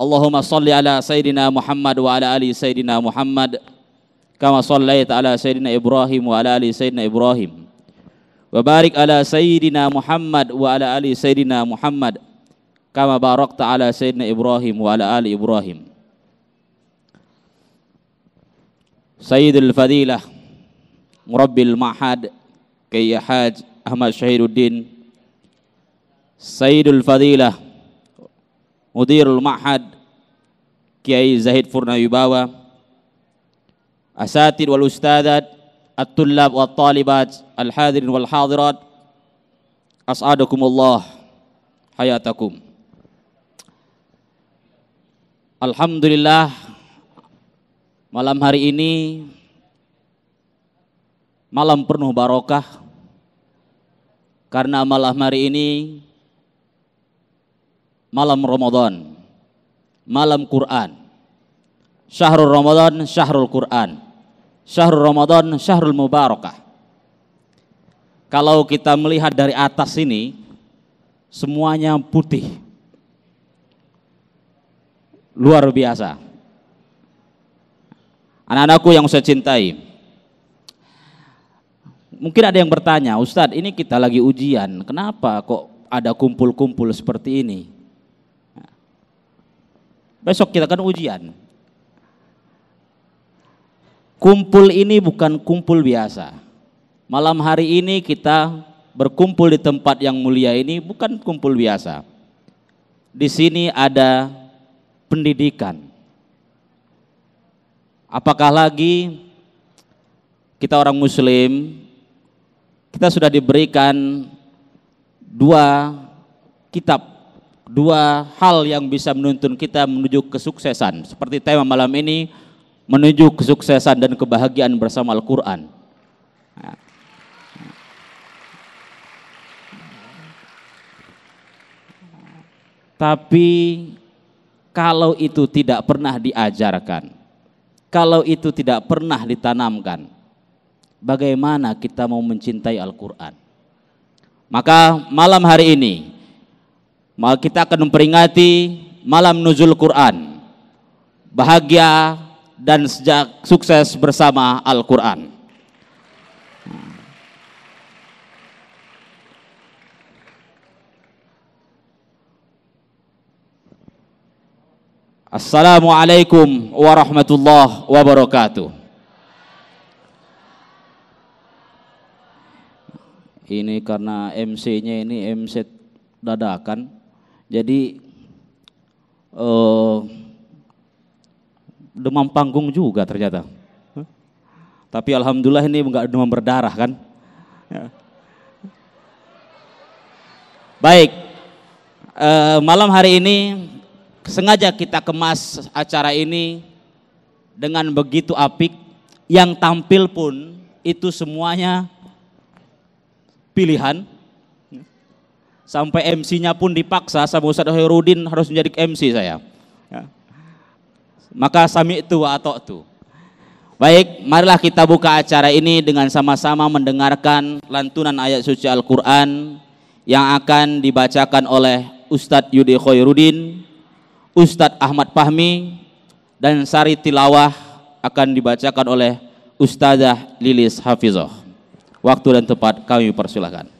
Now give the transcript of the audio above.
اللهم صل على سيدنا محمد وعلى آل سيدنا محمد كما صليت على سيدنا إبراهيم وعلى آل سيدنا إبراهيم وبارك على سيدنا محمد وعلى آل سيدنا محمد كما باركت على سيدنا إبراهيم وعلى آل إبراهيم سيد الفضيلة مربي المعهد كي حاج أحمد شهير الدين سيد الفضيلة Mudirul Ma'had Kiai Zahid Furnawibawa Asatid wal Ustadat At-Tullab wa Talibat Al-Hadirin wal Hadirat As'adakumullah Hayatakum Alhamdulillah Malam hari ini Malam penuh barokah Karena malam hari ini malam Ramadan, malam Quran. Syahrul Ramadan, Syahrul Quran. Syahrul Ramadan, Syahrul Mubarakah. Kalau kita melihat dari atas ini, semuanya putih. Luar biasa. Anak-anakku yang saya cintai, mungkin ada yang bertanya, Ustadz ini kita lagi ujian, kenapa kok ada kumpul-kumpul seperti ini? Besok kita kan ujian. Kumpul ini bukan kumpul biasa. Malam hari ini kita berkumpul di tempat yang mulia ini bukan kumpul biasa. Di sini ada pendidikan. Apakah lagi kita orang muslim kita sudah diberikan dua kitab dua hal yang bisa menuntun kita menuju kesuksesan. Seperti tema malam ini, menuju kesuksesan dan kebahagiaan bersama Al-Quran. Tapi kalau itu tidak pernah diajarkan, kalau itu tidak pernah ditanamkan, bagaimana kita mau mencintai Al-Quran? Maka malam hari ini maka kita akan memperingati malam nuzul Quran. Bahagia dan sejak sukses bersama Al-Quran. Assalamualaikum warahmatullahi wabarakatuh. Ini karena MC-nya ini MC dadakan. Jadi uh, demam panggung juga ternyata. Tapi alhamdulillah ini enggak demam berdarah kan. Ya. Baik, Uh, malam hari ini sengaja kita kemas acara ini dengan begitu apik. Yang tampil pun itu semuanya pilihan Sampai MC-nya pun dipaksa sama Ustadz Herudin harus menjadi MC saya. Ya. Maka sami itu atau itu. Baik, marilah kita buka acara ini dengan sama-sama mendengarkan lantunan ayat suci Al-Quran yang akan dibacakan oleh Ustadz Yudi Khairuddin, Ustadz Ahmad Pahmi, dan Sari Tilawah akan dibacakan oleh Ustazah Lilis Hafizoh. Waktu dan tempat kami persilahkan.